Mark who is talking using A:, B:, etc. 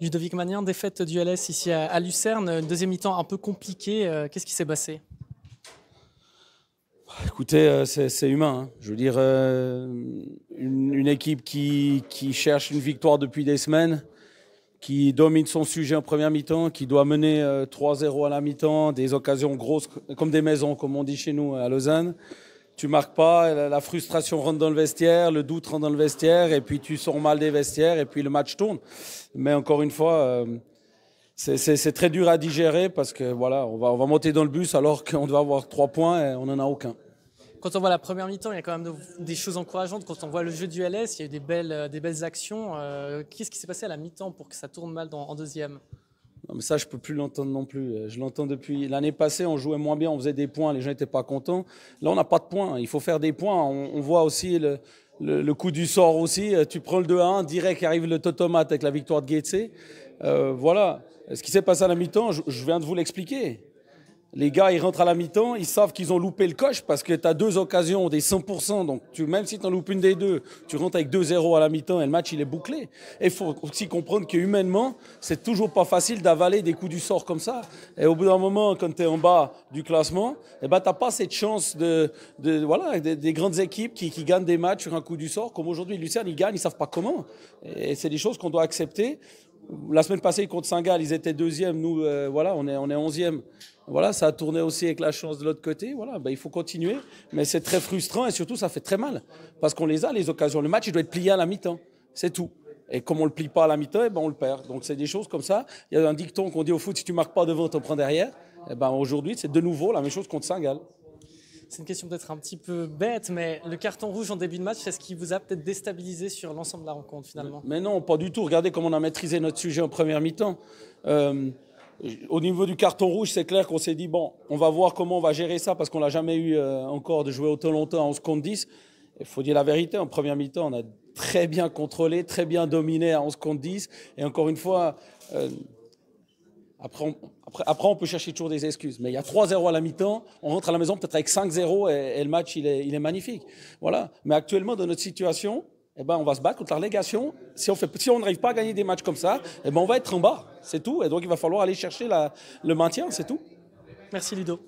A: Ludovic Magnan, défaite du LS ici à Lucerne, deuxième mi-temps un peu compliqué. Euh, qu'est-ce qui s'est passé
B: bah, Écoutez, euh, c'est humain. Hein. Je veux dire, euh, une, équipe qui, qui, cherche une victoire depuis des semaines, qui domine son sujet en première mi-temps, qui doit mener 3-0 à la mi-temps, des occasions grosses comme des maisons, comme on dit chez nous à Lausanne tu marques pas, la frustration rentre dans le vestiaire, le doute rentre dans le vestiaire, et puis tu sors mal des vestiaires, et puis le match tourne. Mais encore une fois, euh, c'est très dur à digérer parce que voilà, on va, monter dans le bus alors qu'on doit avoir trois points et on n'en a aucun.
A: Quand on voit la première mi-temps, il y a quand même des choses encourageantes. Quand on voit le jeu du LS, il y a des belles, euh, des belles actions. Euh, qu'est-ce qui s'est passé à la mi-temps pour que ça tourne mal en deuxième
B: mais ça, je peux plus l'entendre non plus. Euh, je l'entends depuis l'année passée, on jouait moins bien, on faisait des points, les gens n'étaient pas contents. Là, on n'a pas de points. Il faut faire des points. On, voit aussi le, le, coup du sort aussi. Euh, tu prends le 2-1, direct arrive le totomate avec la victoire de Gaetze. Euh, voilà. Ce qui s'est passé à la mi-temps, je viens de vous l'expliquer. Les gars, ils rentrent à la mi-temps, ils savent qu'ils ont loupé le coche parce que tu as deux occasions des 100%. Donc, tu, même si tu en loupes une des deux, tu rentres avec 2-0 à la mi-temps et le match, il est bouclé. Et il faut aussi comprendre que humainement, c'est toujours pas facile d'avaler des coups du sort comme ça. Et au bout d'un moment, quand tu es en bas du classement, eh ben, tu n'as pas cette chance de, voilà, des, grandes équipes qui, gagnent des matchs sur un coup du sort. Comme aujourd'hui, Lucien, ils gagnent, ils savent pas comment. Et c'est des choses qu'on doit accepter la semaine passée contre Saint-Gall, ils étaient deuxième. Nous, euh, voilà, on est, on est onzième. Voilà, ça a tourné aussi avec la chance de l'autre côté. Voilà, ben, il faut continuer. Mais c'est très frustrant et surtout, ça fait très mal. Parce qu'on les a, les occasions. Le match, il doit être plié à la mi-temps. C'est tout. Et comme on le plie pas à la mi-temps, eh ben, on le perd. Donc, c'est des choses comme ça. Il y a un dicton qu'on dit au foot, si tu marques pas devant, en prends derrière. Eh ben, aujourd'hui, c'est de nouveau la même chose contre Saint-Gall.
A: C'est une question peut-être un petit peu bête, mais le carton rouge en début de match, c'est ce qui vous a peut-être déstabilisé sur l'ensemble de la rencontre finalement
B: Mais non, pas du tout. Regardez comment on a maîtrisé notre sujet en première mi-temps. Euh, au niveau du carton rouge, c'est clair qu'on s'est dit, bon, on va voir comment on va gérer ça parce qu'on n'a jamais eu euh, encore de jouer autant longtemps en contre 10. Il faut dire la vérité, en première mi-temps, on a très bien contrôlé, très bien dominé à 11 contre 10. Et encore une fois, euh, après on, après, on, peut chercher toujours des excuses. Mais il y a 3-0 à la mi-temps, on rentre à la maison peut-être avec 5-0 et, le match, il est, magnifique. Voilà. Mais actuellement, dans notre situation, eh ben, on va se battre contre la relégation. Si on si n'arrive pas à gagner des matchs comme ça, eh ben, on va être en bas, c'est tout. Et donc, il va falloir aller chercher le maintien, c'est tout. Merci Ludo.